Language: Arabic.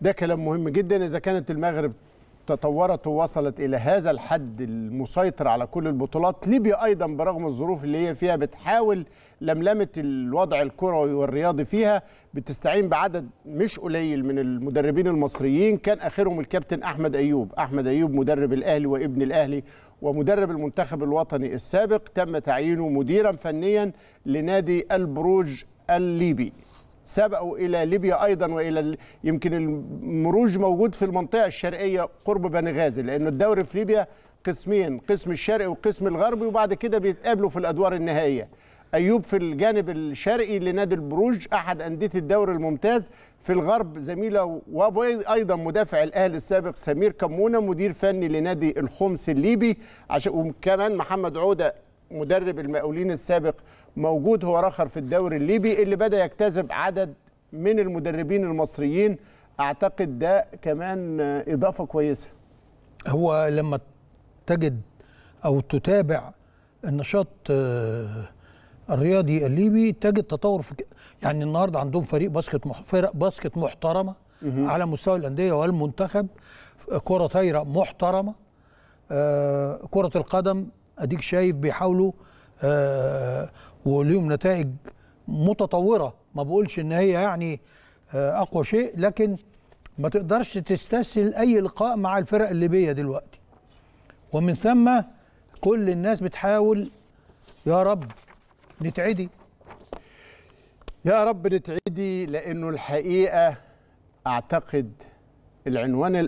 ده كلام مهم جدا إذا كانت المغرب تطورت ووصلت إلى هذا الحد المسيطر على كل البطولات ليبيا أيضا برغم الظروف اللي هي فيها بتحاول لملمة الوضع الكروي والرياضي فيها بتستعين بعدد مش قليل من المدربين المصريين كان آخرهم الكابتن أحمد أيوب أحمد أيوب مدرب الأهلي وابن الأهلي ومدرب المنتخب الوطني السابق تم تعيينه مديرا فنيا لنادي البروج الليبي سبقوا الى ليبيا ايضا والى يمكن المروج موجود في المنطقه الشرقيه قرب بنغازي لانه الدوري في ليبيا قسمين قسم الشرقي والقسم الغربي وبعد كده بيتقابلوا في الادوار النهائيه ايوب في الجانب الشرقي لنادي البروج احد انديه الدوري الممتاز في الغرب زميله وايضا مدافع الاهلي السابق سمير كمونه مدير فني لنادي الخمس الليبي عشان وكمان محمد عوده مدرب المقاولين السابق موجود هو رخر في الدوري الليبي اللي بدا يجتذب عدد من المدربين المصريين اعتقد ده كمان اضافه كويسه هو لما تجد او تتابع النشاط آه، الرياضي الليبي تجد تطور في يعني النهارده عندهم فريق باسكت فرق باسكت محترمه على مستوى الانديه والمنتخب كره طايره محترمه آه، كره القدم اديك شايف بيحاولوا آه، وليهم نتائج متطوره ما بقولش ان هي يعني آه، اقوى شيء لكن ما تقدرش تستسهل اي لقاء مع الفرق الليبيه دلوقتي ومن ثم كل الناس بتحاول يا رب نتعدي يا رب نتعدي لانه الحقيقه اعتقد العنوان